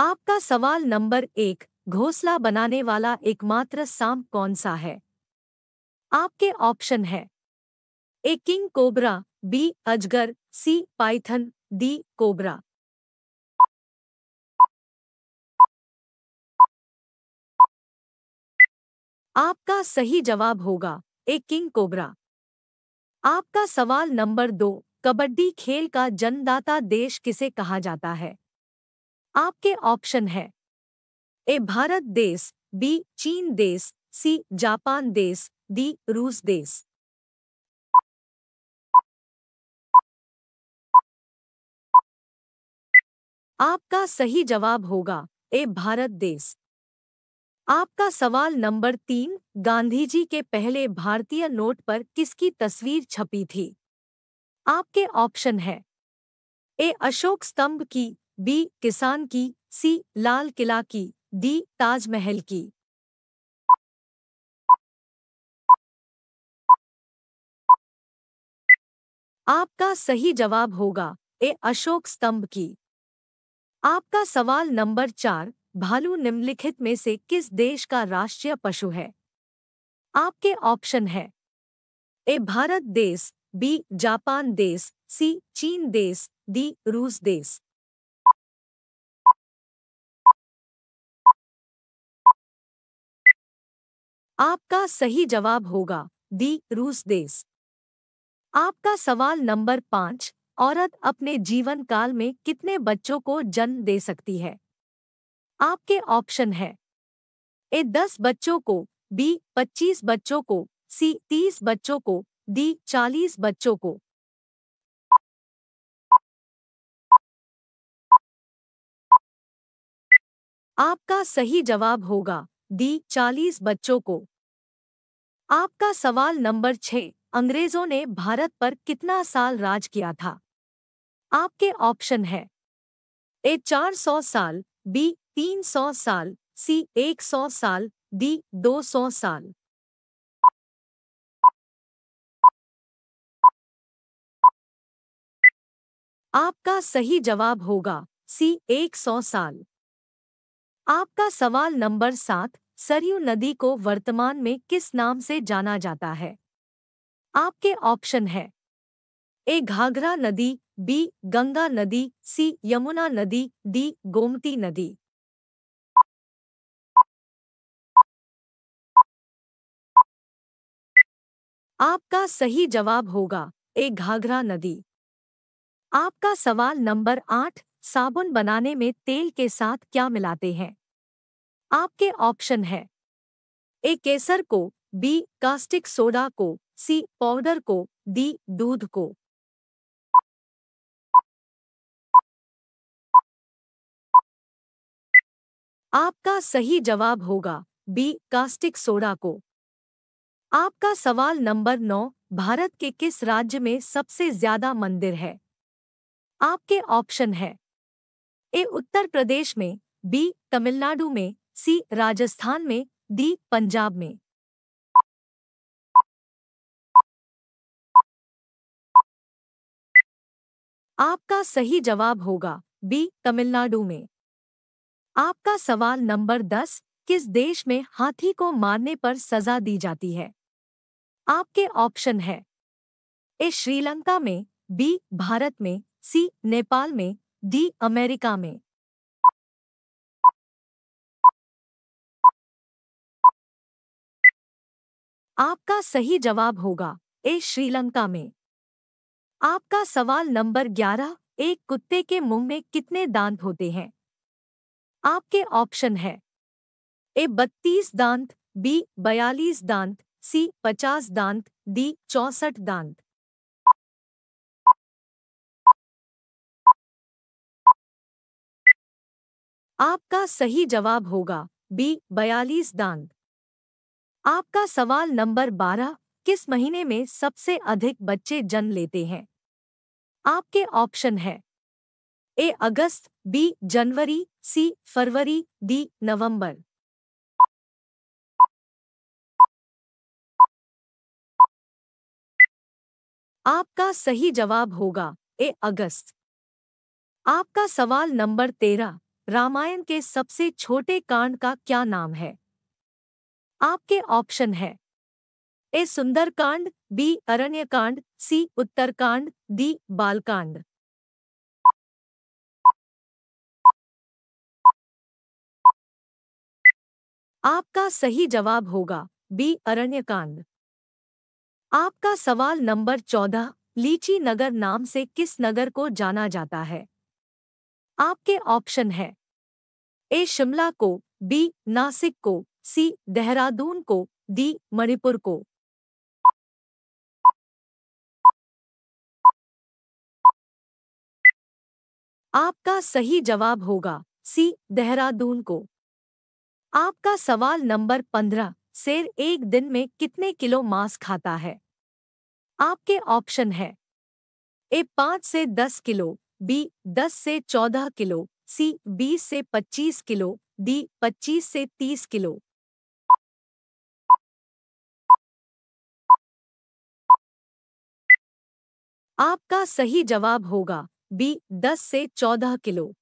आपका सवाल नंबर एक घोसला बनाने वाला एकमात्र सांप कौन सा है आपके ऑप्शन है ए किंग कोबरा बी अजगर सी पाइथन डी कोबरा आपका सही जवाब होगा ए किंग कोबरा आपका सवाल नंबर दो कबड्डी खेल का जन्मदाता देश किसे कहा जाता है आपके ऑप्शन है ए भारत देश बी चीन देश सी जापान देश डी रूस देश आपका सही जवाब होगा ए भारत देश आपका सवाल नंबर तीन गांधी जी के पहले भारतीय नोट पर किसकी तस्वीर छपी थी आपके ऑप्शन है ए अशोक स्तंभ की बी किसान की सी लाल किला की डी ताजमहल की आपका सही जवाब होगा ए अशोक स्तंभ की आपका सवाल नंबर चार भालू निम्नलिखित में से किस देश का राष्ट्रीय पशु है आपके ऑप्शन है ए भारत देश बी जापान देश सी चीन देश डी रूस देश आपका सही जवाब होगा दी रूस देश आपका सवाल नंबर पांच औरत अपने जीवन काल में कितने बच्चों को जन्म दे सकती है आपके ऑप्शन है ए दस बच्चों को बी पच्चीस बच्चों को सी तीस बच्चों को डी चालीस बच्चों को आपका सही जवाब होगा दी चालीस बच्चों को आपका सवाल नंबर छह अंग्रेजों ने भारत पर कितना साल राज किया था आपके ऑप्शन है ए चार सौ साल बी तीन सौ साल सी एक सौ साल डी दो सौ साल आपका सही जवाब होगा सी एक सौ साल आपका सवाल नंबर सात सरयू नदी को वर्तमान में किस नाम से जाना जाता है आपके ऑप्शन है ए घाघरा नदी बी गंगा नदी सी यमुना नदी डी गोमती नदी आपका सही जवाब होगा ए घाघरा नदी आपका सवाल नंबर आठ साबुन बनाने में तेल के साथ क्या मिलाते हैं आपके ऑप्शन है ए केसर को बी कास्टिक सोडा को सी पाउडर को डी दूध को आपका सही जवाब होगा बी कास्टिक सोडा को आपका सवाल नंबर नौ भारत के किस राज्य में सबसे ज्यादा मंदिर है आपके ऑप्शन है ए उत्तर प्रदेश में बी तमिलनाडु में सी राजस्थान में डी पंजाब में आपका सही जवाब होगा बी तमिलनाडु में आपका सवाल नंबर दस किस देश में हाथी को मारने पर सजा दी जाती है आपके ऑप्शन है ए श्रीलंका में बी भारत में सी नेपाल में डी अमेरिका में आपका सही जवाब होगा ए श्रीलंका में आपका सवाल नंबर ग्यारह एक कुत्ते के मुंह में कितने दांत होते हैं आपके ऑप्शन है ए बत्तीस दांत बी बयालीस दांत सी पचास दांत डी चौसठ दांत आपका सही जवाब होगा बी बयालीस दांत आपका सवाल नंबर बारह किस महीने में सबसे अधिक बच्चे जन्म लेते हैं आपके ऑप्शन है ए अगस्त बी जनवरी सी फरवरी डी नवंबर आपका सही जवाब होगा ए अगस्त आपका सवाल नंबर तेरह रामायण के सबसे छोटे कांड का क्या नाम है आपके ऑप्शन है ए सुंदरकांड बी अरण्य कांड सी उत्तरकांड डी बालकांड आपका सही जवाब होगा बी अरण्य कांड आपका सवाल नंबर चौदह लीची नगर नाम से किस नगर को जाना जाता है आपके ऑप्शन है ए शिमला को बी नासिक को सी देहरादून को डी मणिपुर को आपका सही जवाब होगा सी देहरादून को आपका सवाल नंबर पंद्रह शेर एक दिन में कितने किलो मांस खाता है आपके ऑप्शन है ए पांच से दस किलो बी दस से चौदह किलो सी बीस से पच्चीस किलो डी पच्चीस से तीस किलो आपका सही जवाब होगा बी 10 से 14 किलो